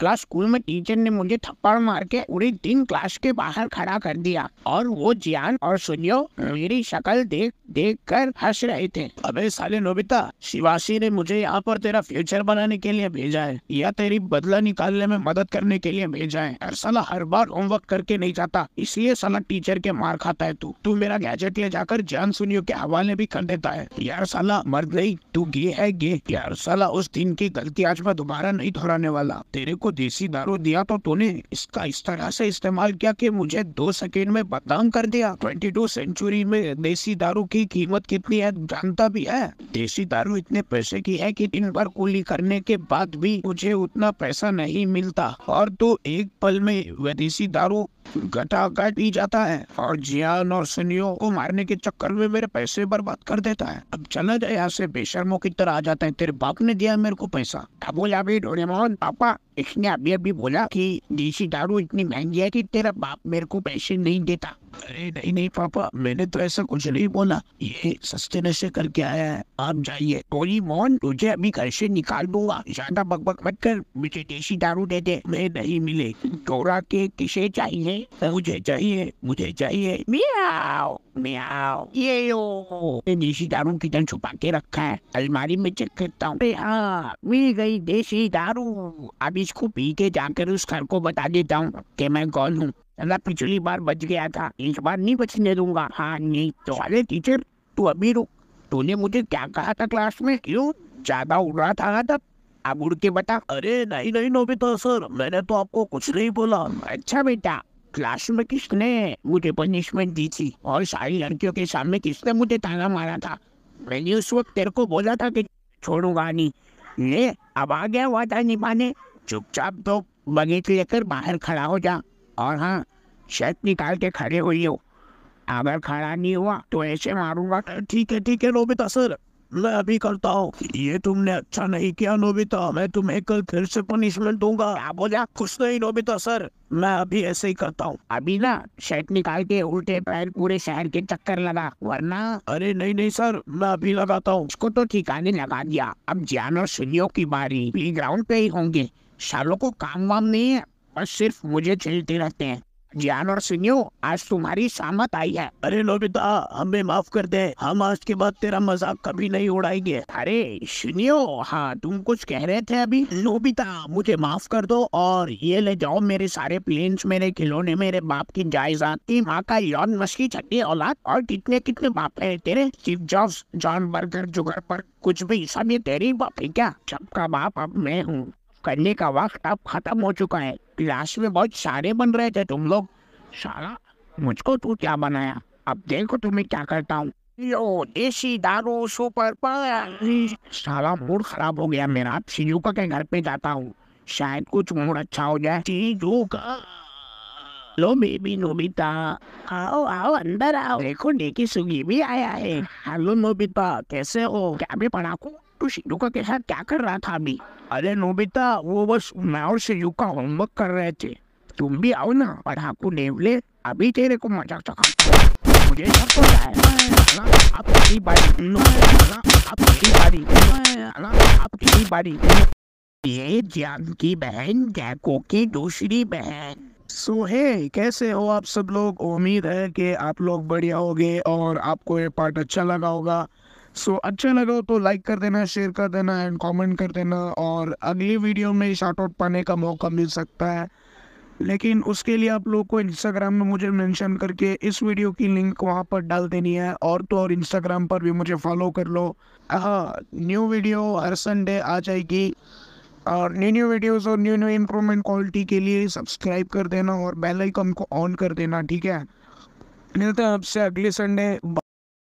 class school में teacher ने मुझे थप्पड़ मार के पूरे दिन क्लास के बाहर खड़ा कर दिया और वो जियान और सुनियो मेरी शक्ल देख देख कर हंस रहे थे अबे साले नोबिता शिवासी ने मुझे यहाँ पर तेरा फ्यूचर बनाने के लिए भेजा है या तेरी बदला निकालने में मदद करने के लिए भेजा है और साला हर बार होमवर्क करके नहीं जाता इसलिए साला टीचर के मार खाता है तू तू मेरा गैजेट ले जाकर जान सुनियो के हवाले भी कर देता है यार साला मर गई तू गे है गे यार साला उस दिन की गलती आज मैं दोबारा नहीं दोहराने वाला तेरे को देसी दारू दिया तो तूने इसका इस तरह से इस्तेमाल किया कि मुझे दो सेकेंड में बदनाम कर दिया ट्वेंटी टू सेंचुरी में देसी दारू की कीमत कितनी है जानता भी है देसी दारू इतने पैसे की है कि दिन भर कूली करने के बाद भी मुझे उतना पैसा नहीं मिलता और तू तो एक पल में विदेशी दारू घट ही जाता है और जियान और सुनियो को मारने के चक्कर में मेरे पैसे बर्बाद कर देता है अब चला जाए यहाँ से बेशर्मो की तरह आ जाता है तेरे बाप ने दिया मेरे को पैसा क्या बोला भी मोहन पापा इसने अभी अभी बोला कि देसी दारू इतनी महंगी है कि तेरा बाप मेरे को पैसे नहीं देता अरे नहीं नहीं पापा मैंने तो ऐसा कुछ नहीं बोला ये सस्ते नशे करके आया है आप जाइए टोनी मोहन तुझे अभी घर से निकाल दूंगा ज्यादा बकबक मत कर मुझे देसी दारू दे दे मैं नहीं मिले डोरा के किसे चाहिए मुझे चाहिए मुझे चाहिए मियाओ मियाओ ये यो देसी दारू किधर छुपा के रखा है अलमारी में चेक करता हूँ हाँ मिल गई देसी दारू अब इसको पी के जाकर उस घर को बता देता हूँ के मैं कौन हूँ दादा पिछली बार बच गया था इस बार नहीं बचने दूंगा हाँ नहीं तो अरे टीचर तू अभी रुक तूने मुझे क्या कहा था क्लास में क्यों ज्यादा उड़ रहा था तब अब उड़ के बता अरे नहीं नहीं नोबिता सर मैंने तो आपको कुछ नहीं बोला अच्छा बेटा क्लास में किसने मुझे पनिशमेंट दी थी और सारी लड़कियों के सामने किसने मुझे ताला मारा था मैंने उस वक्त तेरे को बोला था कि छोड़ूंगा नहीं ले अब आ गया वादा निभाने चुपचाप तो बगीचे लेकर बाहर खड़ा हो जा और हाँ शर्ट निकाल के खड़े हो अगर खड़ा नहीं हुआ तो ऐसे मारूंगा ठीक है ठीक है नोबिता सर मैं अभी करता हूँ ये तुमने अच्छा नहीं किया नोबिता मैं तुम्हें कल फिर से पनिशमेंट दूंगा क्या बोला खुश नहीं नोबिता सर मैं अभी ऐसे ही करता हूँ अभी ना शर्ट निकाल के उल्टे पैर पूरे शहर के चक्कर लगा वरना अरे नहीं नहीं सर मैं अभी लगाता हूँ इसको तो ठिकाने लगा दिया अब ज्ञान और सूर्यो की बारी प्ले ग्राउंड पे ही होंगे शालों को काम वाम नहीं है बस सिर्फ मुझे छेड़ते रहते हैं जान और सिंह आज तुम्हारी सामत आई है अरे नोबिता हमें माफ कर दे हम आज के बाद तेरा मजाक कभी नहीं उड़ाएंगे अरे सुनियो हाँ तुम कुछ कह रहे थे अभी नोबिता मुझे माफ कर दो और ये ले जाओ मेरे सारे प्लेन्स मेरे खिलौने मेरे बाप की जायजाद की माँ का यौन मस्की छठी औलाद और कितने कितने बाप है तेरे चीफ जॉब जॉन बर्गर जुगर पर कुछ भी सब ये तेरी बाप है क्या सबका बाप अब मैं हूँ करने का वक्त अब खत्म हो चुका है क्लास में बहुत सारे बन रहे थे तुम लोग साला मुझको तू क्या बनाया अब देखो तुम्हें क्या करता हूँ यो देसी दारू सुपर पावर साला मूड खराब हो गया मेरा अब शिजुका के घर पे जाता हूँ शायद कुछ मूड अच्छा हो जाए का लो बेबी नोबिता आओ आओ अंदर आओ देखो नेकी सुगी भी आया है हेलो नोबिता कैसे हो क्या भी पढ़ाकू बिट्टू शिरू के साथ क्या कर रहा था अभी अरे नोबिता वो बस मैं और शिरू का होमवर्क कर रहे थे तुम भी आओ ना पढ़ाकू नेवले अभी तेरे को मजाक चखा तो मुझे सब तो है आप किसी बारी आप किसी बारी आप किसी बारी ये ज्ञान की बहन जैको की दूसरी बहन सो so, हे hey, कैसे हो आप सब लोग उम्मीद है कि आप लोग बढ़िया होगे और आपको ये पार्ट अच्छा लगा होगा सो so, अच्छा लगा तो लाइक कर देना शेयर कर देना एंड कमेंट कर देना और अगली वीडियो में शार्ट आउट पाने का मौका मिल सकता है लेकिन उसके लिए आप लोग को इंस्टाग्राम में मुझे मेंशन करके इस वीडियो की लिंक वहाँ पर डाल देनी है और तो और इंस्टाग्राम पर भी मुझे फॉलो कर लो हाँ न्यू वीडियो हर संडे आ जाएगी और न्यू न्यू वीडियोस और न्यू न्यू इम्प्रूवमेंट क्वालिटी के लिए सब्सक्राइब कर देना और बेल आइकन को ऑन कर देना ठीक है मिलते हैं आपसे अगले संडे